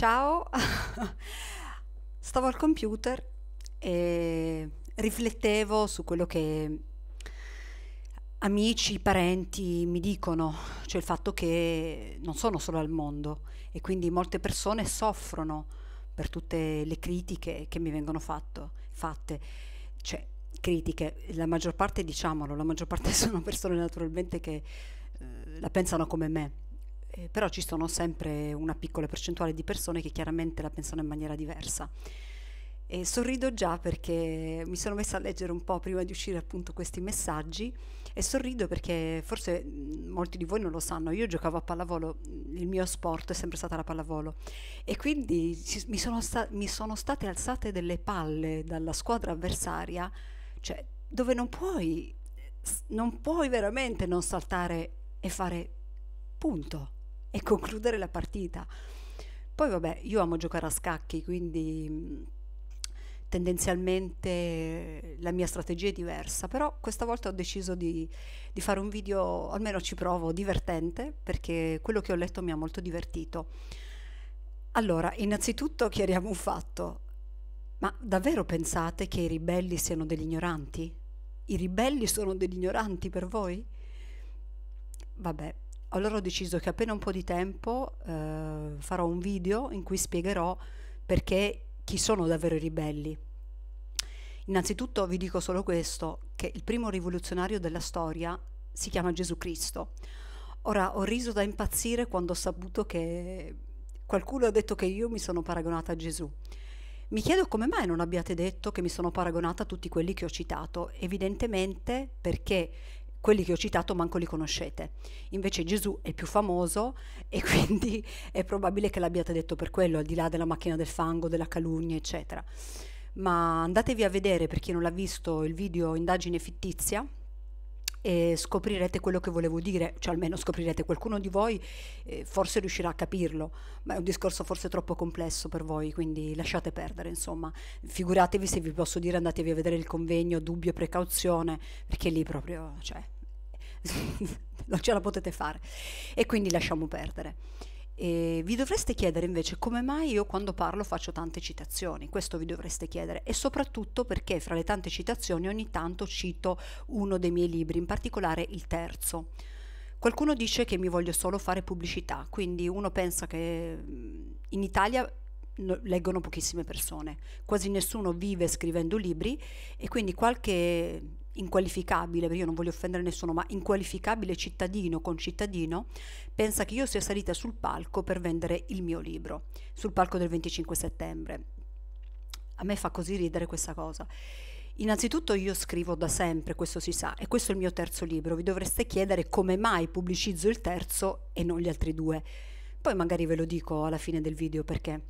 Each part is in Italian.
Ciao, stavo al computer e riflettevo su quello che amici, parenti mi dicono, cioè il fatto che non sono solo al mondo e quindi molte persone soffrono per tutte le critiche che mi vengono fatto, fatte. Cioè, critiche, la maggior parte, diciamolo, la maggior parte sono persone naturalmente che eh, la pensano come me eh, però ci sono sempre una piccola percentuale di persone che chiaramente la pensano in maniera diversa. E sorrido già perché mi sono messa a leggere un po' prima di uscire appunto questi messaggi e sorrido perché forse mm, molti di voi non lo sanno, io giocavo a pallavolo, il mio sport è sempre stata la pallavolo e quindi ci, mi, sono sta- mi sono state alzate delle palle dalla squadra avversaria, cioè dove non puoi, non puoi veramente non saltare e fare punto e concludere la partita. Poi vabbè, io amo giocare a scacchi, quindi tendenzialmente la mia strategia è diversa, però questa volta ho deciso di, di, fare un video, almeno ci provo, divertente, perché quello che ho letto mi ha molto divertito. Allora, innanzitutto chiariamo un fatto, ma davvero pensate che i ribelli siano degli ignoranti? I ribelli sono degli ignoranti per voi? Vabbè, allora ho deciso che appena un po' di tempo eh, farò un video in cui spiegherò perché chi sono davvero i ribelli. Innanzitutto vi dico solo questo, che il primo rivoluzionario della storia si chiama Gesù Cristo. Ora ho riso da impazzire quando ho saputo che qualcuno ha detto che io mi sono paragonata a Gesù. Mi chiedo come mai non abbiate detto che mi sono paragonata a tutti quelli che ho citato. Evidentemente perché quelli che ho citato manco li conoscete. Invece Gesù è più famoso e quindi è probabile che l'abbiate detto per quello, al di là della macchina del fango, della calunnia, eccetera. Ma andatevi a vedere, per chi non l'ha visto, il video Indagine fittizia, e scoprirete quello che volevo dire, cioè almeno scoprirete qualcuno di voi, eh, forse riuscirà a capirlo, ma è un discorso forse troppo complesso per voi, quindi lasciate perdere, insomma, figuratevi se vi posso dire andatevi a vedere il convegno, dubbio, e precauzione, perché lì proprio, cioè, non ce la potete fare e quindi lasciamo perdere. E vi dovreste chiedere invece come mai io quando parlo faccio tante citazioni, questo vi dovreste chiedere e soprattutto perché fra le tante citazioni ogni tanto cito uno dei miei libri, in particolare il terzo. Qualcuno dice che mi voglio solo fare pubblicità, quindi uno pensa che mm, in Italia leggono pochissime persone, quasi nessuno vive scrivendo libri e quindi qualche inqualificabile, perché io non voglio offendere nessuno, ma inqualificabile cittadino con cittadino, pensa che io sia salita sul palco per vendere il mio libro, sul palco del 25 settembre. A me fa così ridere questa cosa. Innanzitutto io scrivo da sempre, questo si sa, e questo è il mio terzo libro. Vi dovreste chiedere come mai pubblicizzo il terzo e non gli altri due. Poi magari ve lo dico alla fine del video perché.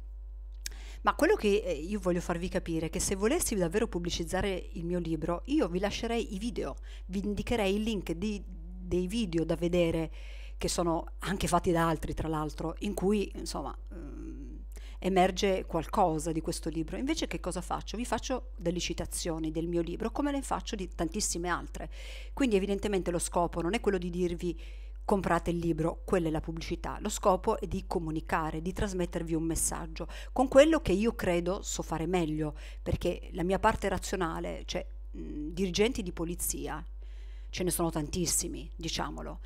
Ma quello che eh, io voglio farvi capire è che se volessi davvero pubblicizzare il mio libro, io vi lascerei i video, vi indicherei il link di, dei video da vedere, che sono anche fatti da altri tra l'altro, in cui insomma ehm, emerge qualcosa di questo libro. Invece che cosa faccio? Vi faccio delle citazioni del mio libro, come le faccio di tantissime altre. Quindi evidentemente lo scopo non è quello di dirvi comprate il libro, quella è la pubblicità. Lo scopo è di comunicare, di trasmettervi un messaggio con quello che io credo so fare meglio, perché la mia parte razionale, cioè mh, dirigenti di polizia, ce ne sono tantissimi, diciamolo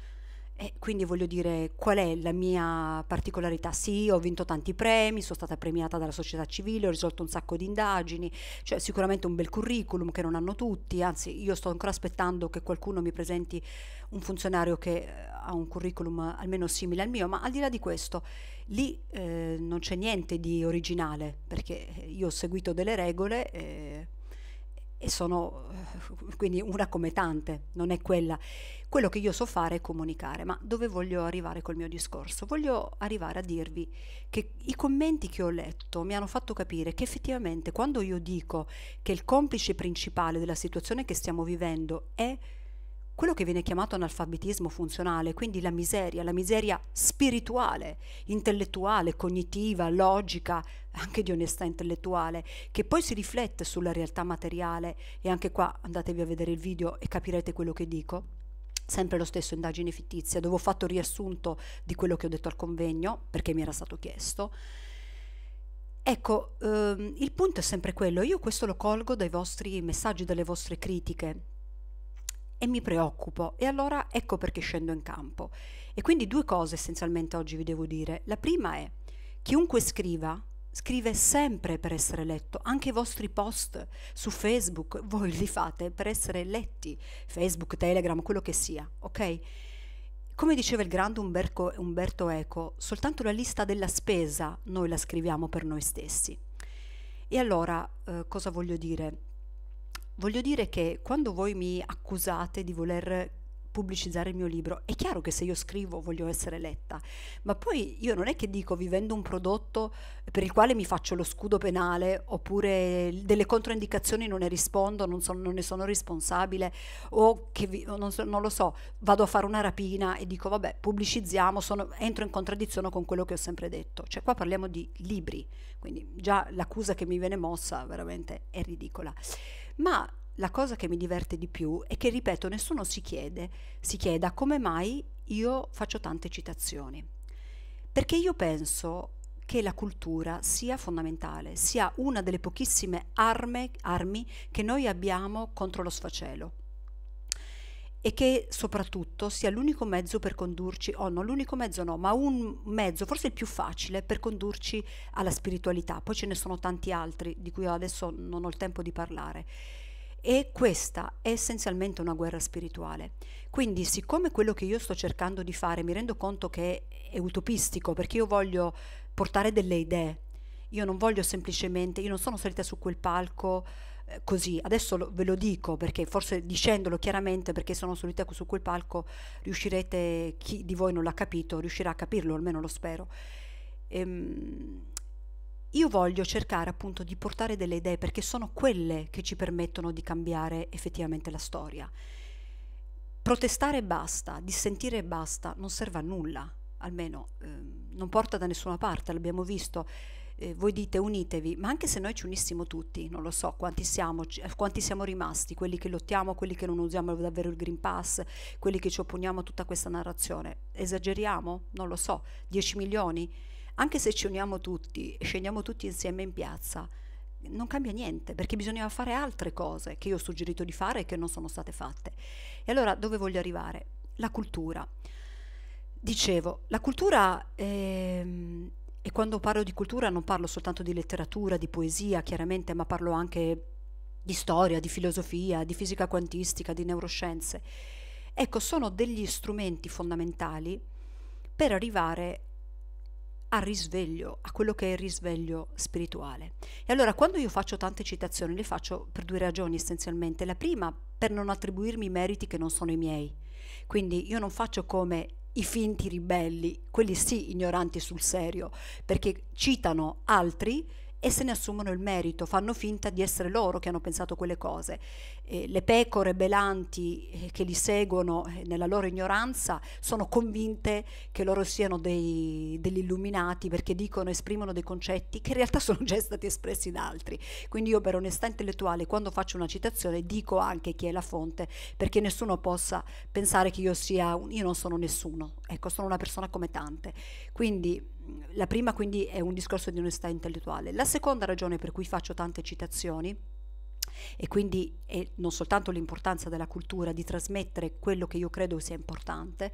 e eh, quindi voglio dire, qual è la mia particolarità? Sì, ho vinto tanti premi, sono stata premiata dalla società civile, ho risolto un sacco di indagini, cioè sicuramente un bel curriculum che non hanno tutti, anzi io sto ancora aspettando che qualcuno mi presenti un funzionario che eh, ha un curriculum almeno simile al mio, ma al di là di questo, lì eh, non c'è niente di originale, perché io ho seguito delle regole. Eh, e sono eh, quindi una come tante, non è quella. Quello che io so fare è comunicare, ma dove voglio arrivare col mio discorso? Voglio arrivare a dirvi che i commenti che ho letto mi hanno fatto capire che effettivamente quando io dico che il complice principale della situazione che stiamo vivendo è quello che viene chiamato analfabetismo funzionale, quindi la miseria, la miseria spirituale, intellettuale, cognitiva, logica, anche di onestà intellettuale, che poi si riflette sulla realtà materiale e anche qua andatevi a vedere il video e capirete quello che dico sempre lo stesso indagine fittizia, dove ho fatto riassunto di quello che ho detto al convegno, perché mi era stato chiesto. Ecco, ehm, il punto è sempre quello, io questo lo colgo dai vostri messaggi, dalle vostre critiche, e mi preoccupo e allora ecco perché scendo in campo. E quindi due cose essenzialmente oggi vi devo dire. La prima è chiunque scriva scrive sempre per essere letto, anche i vostri post su Facebook, voi li fate per essere letti, Facebook, Telegram, quello che sia, ok? Come diceva il grande Umberco, Umberto Eco, soltanto la lista della spesa noi la scriviamo per noi stessi. E allora eh, cosa voglio dire? Voglio dire che quando voi mi accusate di voler pubblicizzare il mio libro. È chiaro che se io scrivo voglio essere letta, ma poi io non è che dico vi vendo un prodotto per il quale mi faccio lo scudo penale oppure delle controindicazioni non ne rispondo, non, so, non ne sono responsabile o che vi, non, so, non, lo so, vado a fare una rapina e dico vabbè pubblicizziamo, sono, entro in contraddizione con quello che ho sempre detto. Cioè qua parliamo di libri, quindi già l'accusa che mi viene mossa veramente è ridicola. Ma la cosa che mi diverte di più è che, ripeto, nessuno si chiede, si chieda come mai io faccio tante citazioni. Perché io penso che la cultura sia fondamentale, sia una delle pochissime arme, armi che noi abbiamo contro lo sfacelo e che soprattutto sia l'unico mezzo per condurci, o oh no, l'unico mezzo no, ma un mezzo, forse il più facile, per condurci alla spiritualità. Poi ce ne sono tanti altri di cui adesso non ho il tempo di parlare. E questa è essenzialmente una guerra spirituale. Quindi, siccome quello che io sto cercando di fare mi rendo conto che è utopistico, perché io voglio portare delle idee, io non voglio semplicemente, io non sono salita su quel palco eh, così. Adesso lo, ve lo dico perché forse dicendolo chiaramente perché sono solita su quel palco riuscirete, chi di voi non l'ha capito, riuscirà a capirlo, almeno lo spero. Ehm, io voglio cercare appunto di portare delle idee perché sono quelle che ci permettono di cambiare effettivamente la storia. Protestare basta, dissentire basta, non serve a nulla, almeno ehm, non porta da nessuna parte, l'abbiamo visto eh, voi dite unitevi, ma anche se noi ci unissimo tutti, non lo so quanti siamo, eh, quanti siamo rimasti, quelli che lottiamo, quelli che non usiamo davvero il Green Pass, quelli che ci opponiamo a tutta questa narrazione, esageriamo? Non lo so, 10 milioni? Anche se ci uniamo tutti, e scendiamo tutti insieme in piazza, non cambia niente perché bisognava fare altre cose che io ho suggerito di fare e che non sono state fatte. E allora dove voglio arrivare? La cultura. Dicevo, la cultura ehm, e quando parlo di cultura non parlo soltanto di letteratura, di poesia, chiaramente, ma parlo anche di storia, di filosofia, di fisica quantistica, di neuroscienze. Ecco, sono degli strumenti fondamentali per arrivare al risveglio, a quello che è il risveglio spirituale. E allora quando io faccio tante citazioni le faccio per due ragioni essenzialmente. La prima, per non attribuirmi meriti che non sono i miei. Quindi io non faccio come i finti ribelli, quelli sì ignoranti sul serio, perché citano altri e se ne assumono il merito, fanno finta di essere loro che hanno pensato quelle cose. Eh, le pecore belanti eh, che li seguono eh, nella loro ignoranza sono convinte che loro siano dei, degli illuminati perché dicono, esprimono dei concetti che in realtà sono già stati espressi da altri. Quindi io per onestà intellettuale quando faccio una citazione dico anche chi è la fonte perché nessuno possa pensare che io sia, un, io non sono nessuno, ecco, sono una persona come tante. Quindi la prima quindi è un discorso di onestà intellettuale. La seconda ragione per cui faccio tante citazioni e quindi è non soltanto l'importanza della cultura di trasmettere quello che io credo sia importante,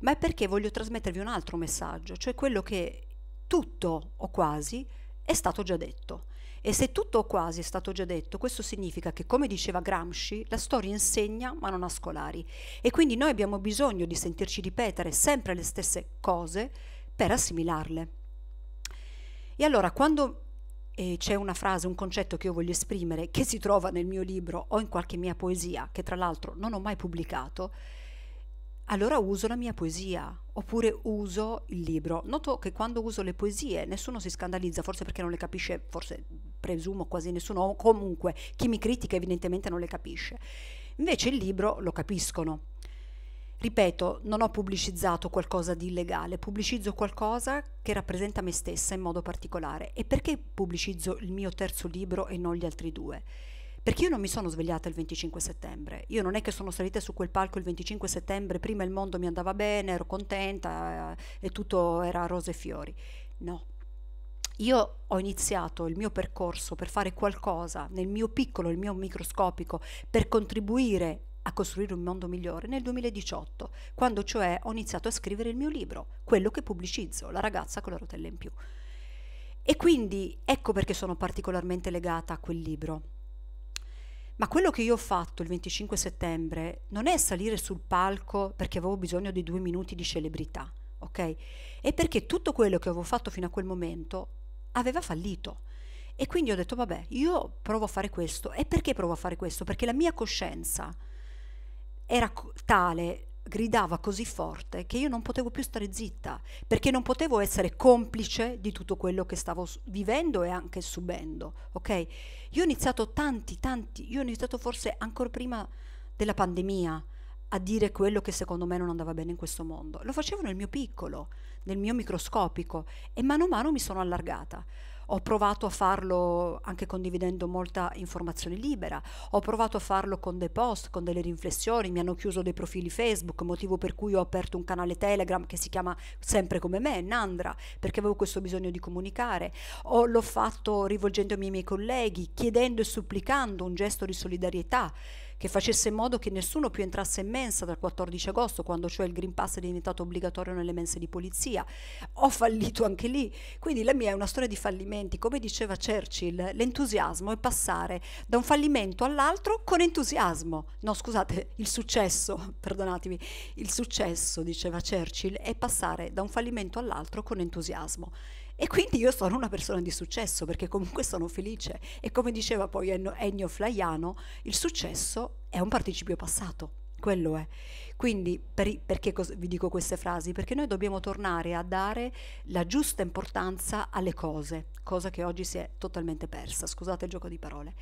ma è perché voglio trasmettervi un altro messaggio, cioè quello che tutto o quasi è stato già detto. E se tutto o quasi è stato già detto, questo significa che, come diceva Gramsci, la storia insegna ma non ha scolari. E quindi noi abbiamo bisogno di sentirci ripetere sempre le stesse cose per assimilarle. E allora quando eh, c'è una frase, un concetto che io voglio esprimere, che si trova nel mio libro o in qualche mia poesia, che tra l'altro non ho mai pubblicato, allora uso la mia poesia oppure uso il libro. Noto che quando uso le poesie nessuno si scandalizza, forse perché non le capisce, forse presumo quasi nessuno, o comunque chi mi critica evidentemente non le capisce. Invece il libro lo capiscono. Ripeto, non ho pubblicizzato qualcosa di illegale, pubblicizzo qualcosa che rappresenta me stessa in modo particolare. E perché pubblicizzo il mio terzo libro e non gli altri due? Perché io non mi sono svegliata il 25 settembre, io non è che sono salita su quel palco il 25 settembre, prima il mondo mi andava bene, ero contenta eh, e tutto era rose e fiori. No, io ho iniziato il mio percorso per fare qualcosa nel mio piccolo, il mio microscopico, per contribuire a costruire un mondo migliore nel 2018, quando cioè ho iniziato a scrivere il mio libro, quello che pubblicizzo, La ragazza con la rotella in più. E quindi ecco perché sono particolarmente legata a quel libro. Ma quello che io ho fatto il 25 settembre non è salire sul palco perché avevo bisogno di due minuti di celebrità, ok? È perché tutto quello che avevo fatto fino a quel momento aveva fallito. E quindi ho detto, vabbè, io provo a fare questo. E perché provo a fare questo? Perché la mia coscienza era tale, gridava così forte che io non potevo più stare zitta, perché non potevo essere complice di tutto quello che stavo vivendo e anche subendo, ok? Io ho iniziato tanti, tanti, io ho iniziato forse ancora prima della pandemia a dire quello che secondo me non andava bene in questo mondo. Lo facevo nel mio piccolo, nel mio microscopico e mano a mano mi sono allargata ho provato a farlo anche condividendo molta informazione libera, ho provato a farlo con dei post, con delle riflessioni, mi hanno chiuso dei profili Facebook, motivo per cui ho aperto un canale Telegram che si chiama sempre come me, Nandra, perché avevo questo bisogno di comunicare, o l'ho fatto rivolgendomi ai miei colleghi, chiedendo e supplicando un gesto di solidarietà che facesse in modo che nessuno più entrasse in mensa dal 14 agosto, quando cioè il Green Pass è diventato obbligatorio nelle mense di polizia. Ho fallito anche lì. Quindi la mia è una storia di fallimenti. Come diceva Churchill, l'entusiasmo è passare da un fallimento all'altro con entusiasmo. No, scusate, il successo, perdonatemi, il successo, diceva Churchill, è passare da un fallimento all'altro con entusiasmo. E quindi io sono una persona di successo perché comunque sono felice. E come diceva poi Ennio Flaiano, il successo è un participio passato. Quello è. Quindi per, perché cos- vi dico queste frasi? Perché noi dobbiamo tornare a dare la giusta importanza alle cose, cosa che oggi si è totalmente persa, scusate il gioco di parole.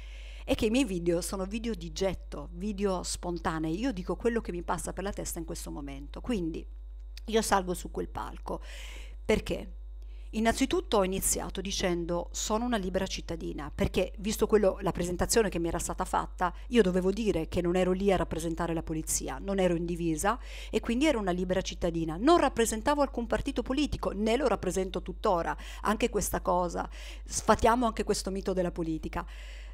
E che i miei video sono video di getto, video spontanei, io dico quello che mi passa per la testa in questo momento. Quindi io salgo su quel palco. Perché? Innanzitutto ho iniziato dicendo sono una libera cittadina, perché visto quello, la presentazione che mi era stata fatta, io dovevo dire che non ero lì a rappresentare la polizia, non ero in divisa e quindi ero una libera cittadina. Non rappresentavo alcun partito politico, né lo rappresento tuttora, anche questa cosa. Sfatiamo anche questo mito della politica.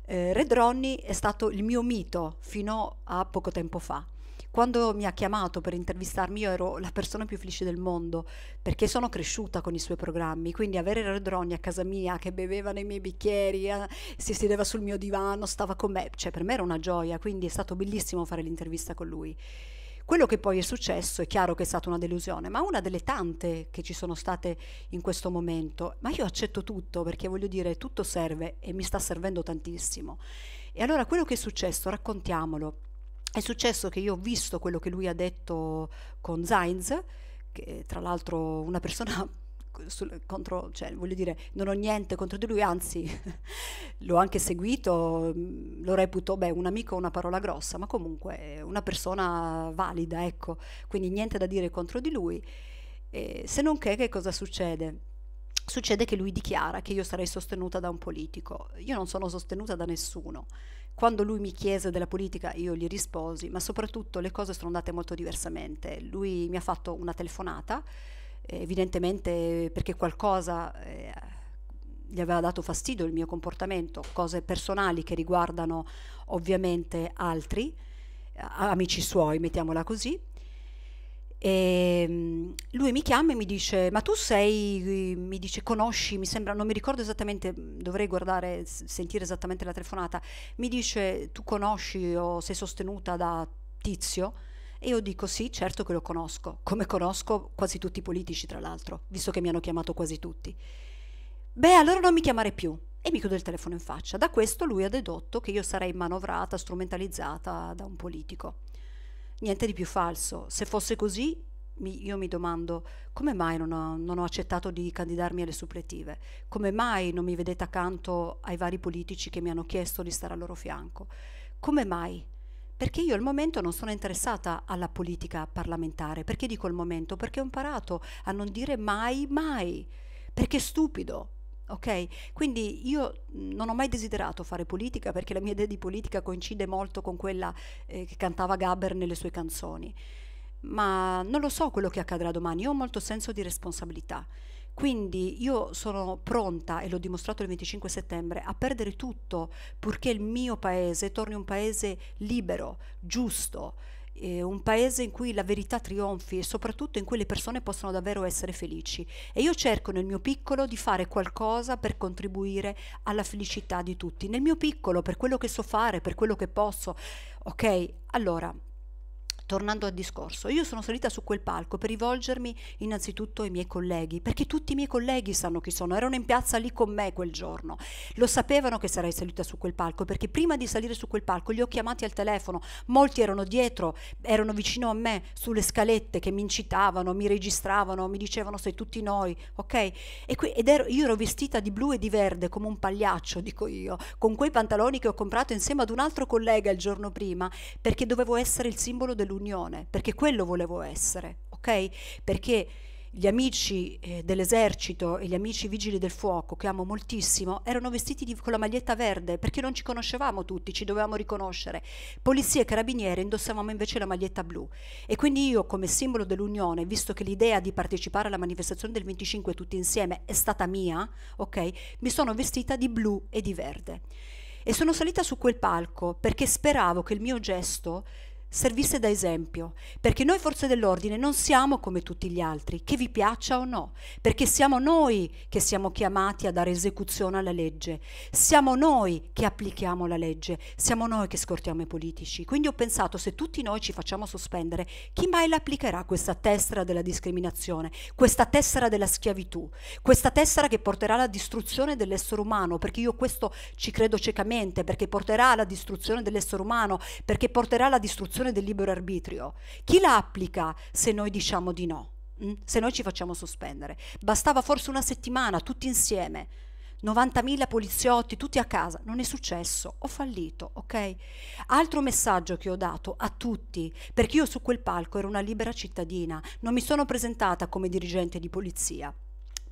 Eh, Red Ronnie è stato il mio mito fino a poco tempo fa. Quando mi ha chiamato per intervistarmi io ero la persona più felice del mondo perché sono cresciuta con i suoi programmi, quindi avere Rodroni a casa mia che beveva nei miei bicchieri, eh, si sedeva sul mio divano, stava con me, cioè per me era una gioia, quindi è stato bellissimo fare l'intervista con lui. Quello che poi è successo è chiaro che è stata una delusione, ma una delle tante che ci sono state in questo momento. Ma io accetto tutto perché voglio dire, tutto serve e mi sta servendo tantissimo. E allora quello che è successo, raccontiamolo è successo che io ho visto quello che lui ha detto con Zainz, che tra l'altro una persona contro, cioè, voglio dire, non ho niente contro di lui, anzi l'ho anche seguito, mm, lo reputo, beh, un amico una parola grossa, ma comunque una persona valida, ecco, quindi niente da dire contro di lui. Eh, se non che, che cosa succede? Succede che lui dichiara che io sarei sostenuta da un politico. Io non sono sostenuta da nessuno. Quando lui mi chiese della politica io gli risposi, ma soprattutto le cose sono andate molto diversamente. Lui mi ha fatto una telefonata, eh, evidentemente perché qualcosa eh, gli aveva dato fastidio il mio comportamento, cose personali che riguardano ovviamente altri, eh, amici suoi, mettiamola così e ehm, lui mi chiama e mi dice: Ma tu sei, mi dice, conosci, mi sembra, non mi ricordo esattamente, dovrei guardare, sentire esattamente la telefonata. Mi dice: Tu conosci o sei sostenuta da tizio? E io dico: Sì, certo che lo conosco, come conosco quasi tutti i politici, tra l'altro, visto che mi hanno chiamato quasi tutti. Beh, allora non mi chiamare più. E mi chiude il telefono in faccia. Da questo lui ha dedotto che io sarei manovrata, strumentalizzata da un politico niente di più falso. Se fosse così, mi, io mi domando come mai non ho, non ho, accettato di candidarmi alle suppletive, come mai non mi vedete accanto ai vari politici che mi hanno chiesto di stare al loro fianco, come mai? Perché io al momento non sono interessata alla politica parlamentare, perché dico al momento? Perché ho imparato a non dire mai, mai, perché è stupido, ok? Quindi io mhmm, non ho mai desiderato fare politica perché la mia idea di politica coincide molto con quella eh, che cantava Gaber nelle sue canzoni. Ma non lo so quello che accadrà domani, io ho molto senso di responsabilità. Quindi io sono pronta, e l'ho dimostrato il 25 settembre, a perdere tutto purché il mio paese torni un paese libero, giusto, eh, un paese in cui la verità trionfi e soprattutto in cui le persone possono davvero essere felici. E io cerco nel mio piccolo di fare qualcosa per contribuire alla felicità di tutti, nel mio piccolo, per quello che so fare, per quello che posso. Ok, allora tornando al discorso, io sono salita su quel palco per rivolgermi innanzitutto ai miei colleghi, perché tutti i miei colleghi sanno chi sono, erano in piazza lì con me quel giorno, lo sapevano che sarei salita su quel palco, perché prima di salire su quel palco li ho chiamati al telefono, molti erano dietro, erano vicino a me sulle scalette che mi incitavano, mi registravano, mi dicevano sei tutti noi, ok? Qui, ed ero, io ero vestita di blu e di verde come un pagliaccio, dico io, con quei pantaloni che ho comprato insieme ad un altro collega il giorno prima, perché dovevo essere il simbolo dell'unità dell'unione, perché quello volevo essere, ok? Perché gli amici eh, dell'esercito e gli amici vigili del fuoco, che amo moltissimo, erano vestiti di, con la maglietta verde perché non ci conoscevamo tutti, ci dovevamo riconoscere. Polizia e carabinieri indossavamo invece la maglietta blu. E quindi io, come simbolo dell'unione, visto che l'idea di partecipare alla manifestazione del 25 tutti insieme è stata mia, okay, mi sono vestita di blu e di verde. E sono salita su quel palco perché speravo che il mio gesto servisse da esempio, perché noi forze dell'ordine non siamo come tutti gli altri, che vi piaccia o no, perché siamo noi che siamo chiamati a dare esecuzione alla legge, siamo noi che applichiamo la legge, siamo noi che scortiamo i politici. Quindi ho pensato se tutti noi ci facciamo sospendere, chi mai l'applicherà questa tessera della discriminazione, questa tessera della schiavitù, questa tessera che porterà alla distruzione dell'essere umano, perché io questo ci credo ciecamente, perché porterà alla distruzione dell'essere umano, perché porterà alla distruzione nozione del libero arbitrio. Chi la applica se noi diciamo di no? Mm? Se noi ci facciamo sospendere? Bastava forse una settimana, tutti insieme. 90.000 poliziotti, tutti a casa. Non è successo, ho fallito, ok? Altro messaggio che ho dato a tutti, perché io su quel palco ero una libera cittadina, non mi sono presentata come dirigente di polizia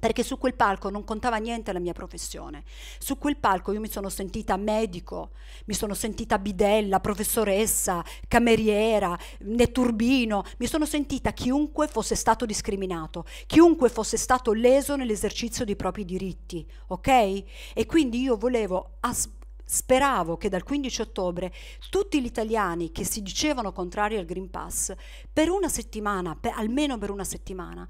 perché su quel palco non contava niente la mia professione. Su quel palco io mi sono sentita medico, mi sono sentita bidella, professoressa, cameriera, netturbino, mi sono sentita chiunque fosse stato discriminato, chiunque fosse stato leso nell'esercizio dei propri diritti, ok? E quindi io volevo speravo che dal 15 ottobre tutti gli italiani che si dicevano contrari al Green Pass per una settimana, per, almeno per una settimana,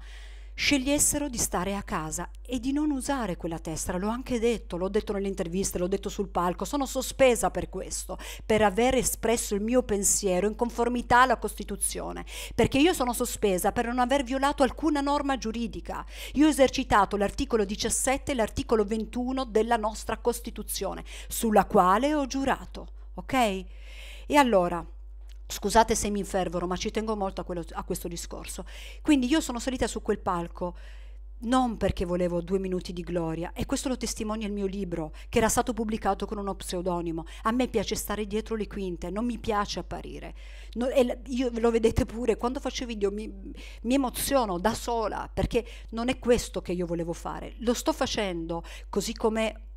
scegliessero di stare a casa e di non usare quella tessera, l'ho anche detto, l'ho detto nelle interviste, l'ho detto sul palco, sono sospesa per questo, per aver espresso il mio pensiero in conformità alla Costituzione, perché io sono sospesa per non aver violato alcuna norma giuridica, io ho esercitato l'articolo 17 e l'articolo 21 della nostra Costituzione, sulla quale ho giurato, ok? E allora, Scusate se mi infervoro, ma ci tengo molto a, quello, a questo discorso. Quindi io sono salita su quel palco non perché volevo due minuti di gloria, e questo lo testimonia il mio libro, che era stato pubblicato con uno pseudonimo. A me piace stare dietro le quinte, non mi piace apparire. No, io, lo vedete pure, quando faccio video mi, mi emoziono da sola, perché non è questo che io volevo fare. Lo sto facendo così come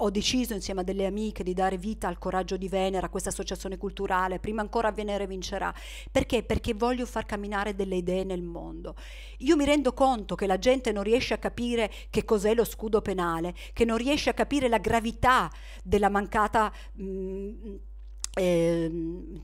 ho deciso insieme a delle amiche di dare vita al Coraggio di Venere, a questa associazione culturale, prima ancora Venere vincerà. Perché? Perché voglio far camminare delle idee nel mondo. Io mi rendo conto che la gente non riesce a capire che cos'è lo scudo penale, che non riesce a capire la gravità della mancata... Mh, eh,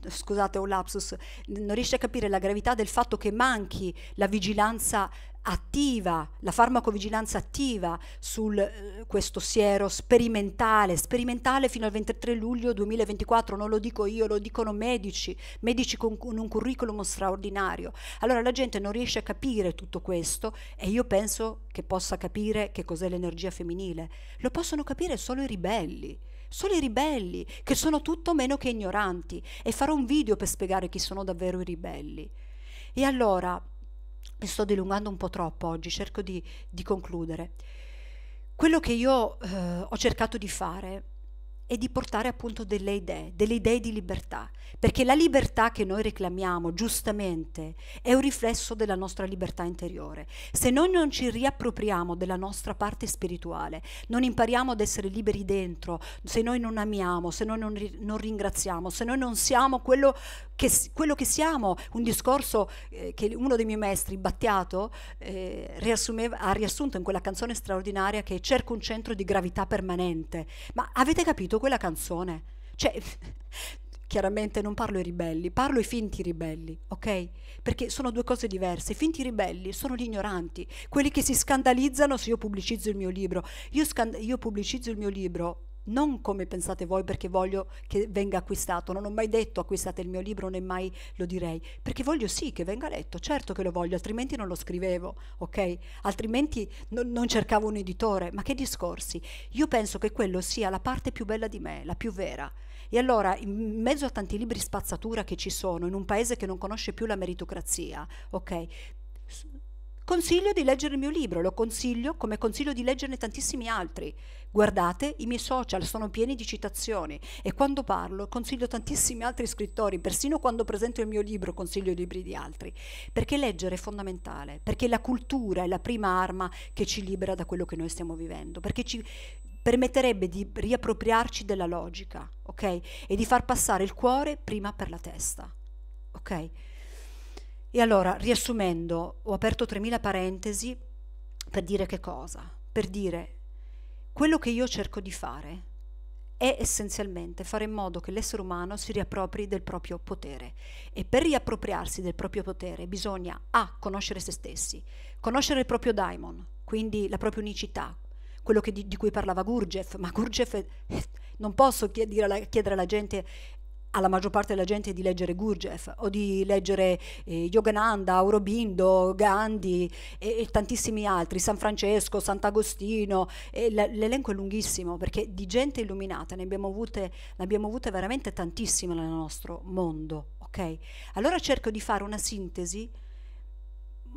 scusate ho lapsus, non riesce a capire la gravità del fatto che manchi la vigilanza attiva, la farmacovigilanza attiva su eh, questo siero sperimentale, sperimentale fino al 23 luglio 2024, non lo dico io, lo dicono medici, medici con, con un curriculum straordinario. Allora la gente non riesce a capire tutto questo e io penso che possa capire che cos'è l'energia femminile. Lo possono capire solo i ribelli solo i ribelli, che sono tutto meno che ignoranti e farò un video per spiegare chi sono davvero i ribelli. E allora, mi sto dilungando un po' troppo oggi, cerco di, di concludere. Quello che io eh, ho cercato di fare e di portare appunto delle idee, delle idee di libertà, perché la libertà che noi reclamiamo giustamente è un riflesso della nostra libertà interiore. Se noi non ci riappropriamo della nostra parte spirituale, non impariamo ad essere liberi dentro, se noi non amiamo, se noi non, ri non ringraziamo, se noi non siamo quello che, quello che siamo, un discorso eh, che uno dei miei maestri, Battiato, eh, ha riassunto in quella canzone straordinaria che cerca un centro di gravità permanente. Ma avete capito? scritto quella canzone? Cioè, chiaramente non parlo ai ribelli, parlo ai finti ribelli, ok? Perché sono due cose diverse. I finti ribelli sono gli ignoranti, quelli che si scandalizzano se io pubblicizzo il mio libro. Io, io pubblicizzo il mio libro non come pensate voi perché voglio che venga acquistato, non ho mai detto acquistate il mio libro né mai lo direi, perché voglio sì che venga letto, certo che lo voglio, altrimenti non lo scrivevo, ok? Altrimenti no, non cercavo un editore, ma che discorsi? Io penso che quello sia la parte più bella di me, la più vera. E allora, in mezzo a tanti libri spazzatura che ci sono, in un paese che non conosce più la meritocrazia, ok? Consiglio di leggere il mio libro, lo consiglio come consiglio di leggerne tantissimi altri, Guardate, i miei social sono pieni di citazioni e quando parlo consiglio tantissimi altri scrittori, persino quando presento il mio libro consiglio i libri di altri, perché leggere è fondamentale, perché la cultura è la prima arma che ci libera da quello che noi stiamo vivendo, perché ci permetterebbe di riappropriarci della logica, ok? E di far passare il cuore prima per la testa, ok? E allora, riassumendo, ho aperto 3.000 parentesi per dire che cosa? Per dire quello che io cerco di fare è essenzialmente fare in modo che l'essere umano si riappropri del proprio potere e per riappropriarsi del proprio potere bisogna A conoscere se stessi, conoscere il proprio daimon, quindi la propria unicità, quello di, di, cui parlava Gurgev, ma Gurgev eh, non posso chiedere alla, chiedere alla gente alla maggior parte della gente di leggere Gurdjieff o di leggere eh, Yogananda, Aurobindo, Gandhi e, e, tantissimi altri, San Francesco, Sant'Agostino, l'elenco è lunghissimo perché di gente illuminata ne abbiamo avute, ne abbiamo avute veramente tantissime nel nostro mondo. Okay? Allora cerco di fare una sintesi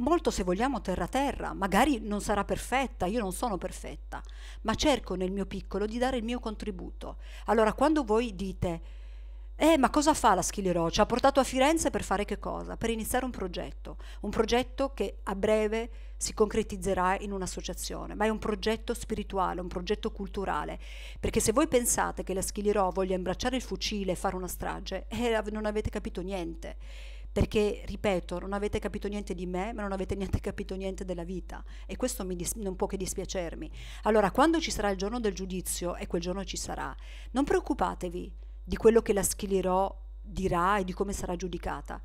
molto se vogliamo terra terra, magari non sarà perfetta, io non sono perfetta, ma cerco nel mio piccolo di dare il mio contributo. Allora quando voi dite eh, ma cosa fa la Schillerò? Ci ha portato a Firenze per fare che cosa? Per iniziare un progetto, un progetto che a breve si concretizzerà in un'associazione, ma è un progetto spirituale, un progetto culturale, perché se voi pensate che la Schillerò voglia imbracciare il fucile e fare una strage, eh, non avete capito niente, perché, ripeto, non avete capito niente di me, ma non avete niente capito niente della vita e questo non può che dispiacermi. Allora, quando ci sarà il giorno del giudizio, e quel giorno ci sarà, non preoccupatevi di quello che la Schilirò dirà e di come sarà giudicata,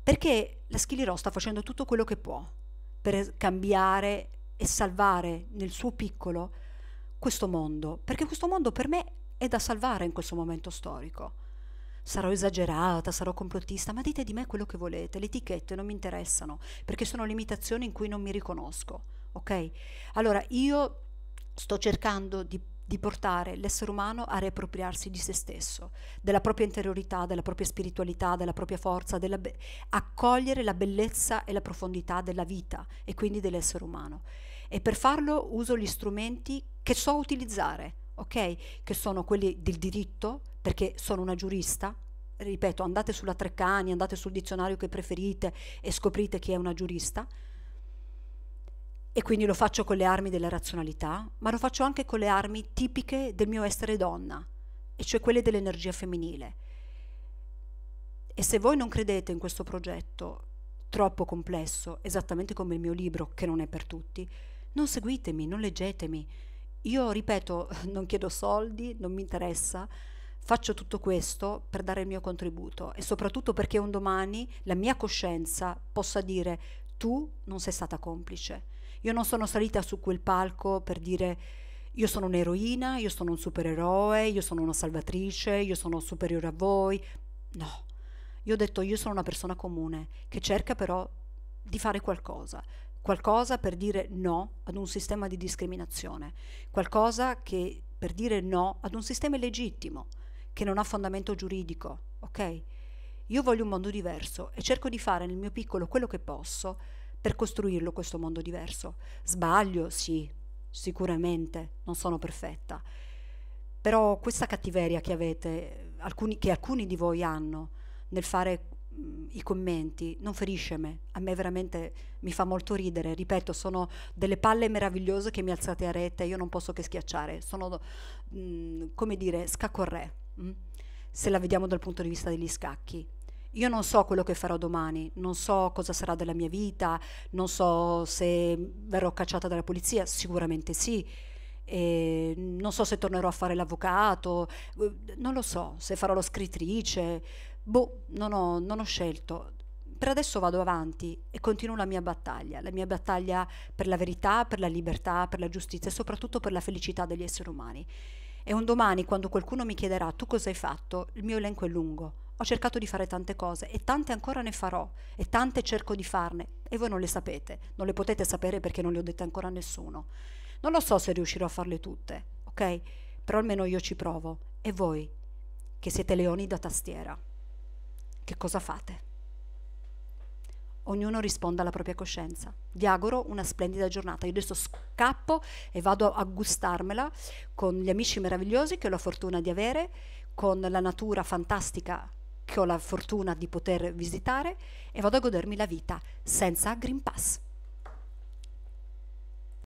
perché la Schilirò sta facendo tutto quello che può per cambiare e salvare nel suo piccolo questo mondo, perché questo mondo per me è da salvare in questo momento storico. Sarò esagerata, sarò complottista, ma dite di me quello che volete, le etichette non mi interessano, perché sono limitazioni in cui non mi riconosco, ok? Allora io sto cercando di di portare l'essere umano a riappropriarsi di se stesso, della propria interiorità, della propria spiritualità, della propria forza, della a cogliere la bellezza e la profondità della vita e quindi dell'essere umano. E per farlo uso gli strumenti che so utilizzare, ok? Che sono quelli del diritto, perché sono una giurista, ripeto, andate sulla Treccani, andate sul dizionario che preferite e scoprite chi è una giurista e quindi lo faccio con le armi della razionalità, ma lo faccio anche con le armi tipiche del mio essere donna, e cioè quelle dell'energia femminile. E se voi non credete in questo progetto troppo complesso, esattamente come il mio libro, che non è per tutti, non seguitemi, non leggetemi. Io, ripeto, non chiedo soldi, non mi interessa, faccio tutto questo per dare il mio contributo e soprattutto perché un domani la mia coscienza possa dire tu non sei stata complice io non sono salita su quel palco per dire io sono un'eroina, io sono un supereroe, io sono una salvatrice, io sono superiore a voi. No, io ho detto io sono una persona comune che cerca però di fare qualcosa, qualcosa per dire no ad un sistema di discriminazione, qualcosa che per dire no ad un sistema illegittimo che non ha fondamento giuridico, ok? Io voglio un mondo diverso e cerco di fare nel mio piccolo quello che posso per costruirlo questo mondo diverso. Sbaglio, sì, sicuramente, non sono perfetta, però questa cattiveria che avete, alcuni, che alcuni di voi hanno nel fare mh, mm, i commenti, non ferisce me, a me veramente mi fa molto ridere, ripeto, sono delle palle meravigliose che mi alzate a rete, io non posso che schiacciare, sono, mh, mm, come dire, scacco scaccorrè. Mh? Mm? se la vediamo dal punto di vista degli scacchi. Io non so quello che farò domani, non so cosa sarà della mia vita, non so se verrò cacciata dalla polizia, sicuramente sì. E non so se tornerò a fare l'avvocato, eh, non lo so, se farò lo scrittrice, boh, non ho, non ho scelto. Per adesso vado avanti e continuo la mia battaglia, la mia battaglia per la verità, per la libertà, per la giustizia e soprattutto per la felicità degli esseri umani. E un domani, quando qualcuno mi chiederà tu cosa hai fatto, il mio elenco è lungo ho cercato di fare tante cose e tante ancora ne farò e tante cerco di farne e voi non le sapete, non le potete sapere perché non le ho dette ancora a nessuno. Non lo so se riuscirò a farle tutte, ok? Però almeno io ci provo e voi, che siete leoni da tastiera, che cosa fate? Ognuno risponda alla propria coscienza. Vi auguro una splendida giornata. Io adesso scappo e vado a gustarmela con gli amici meravigliosi che ho la fortuna di avere, con la natura fantastica che ho la fortuna di poter visitare e vado a godermi la vita senza Green Pass.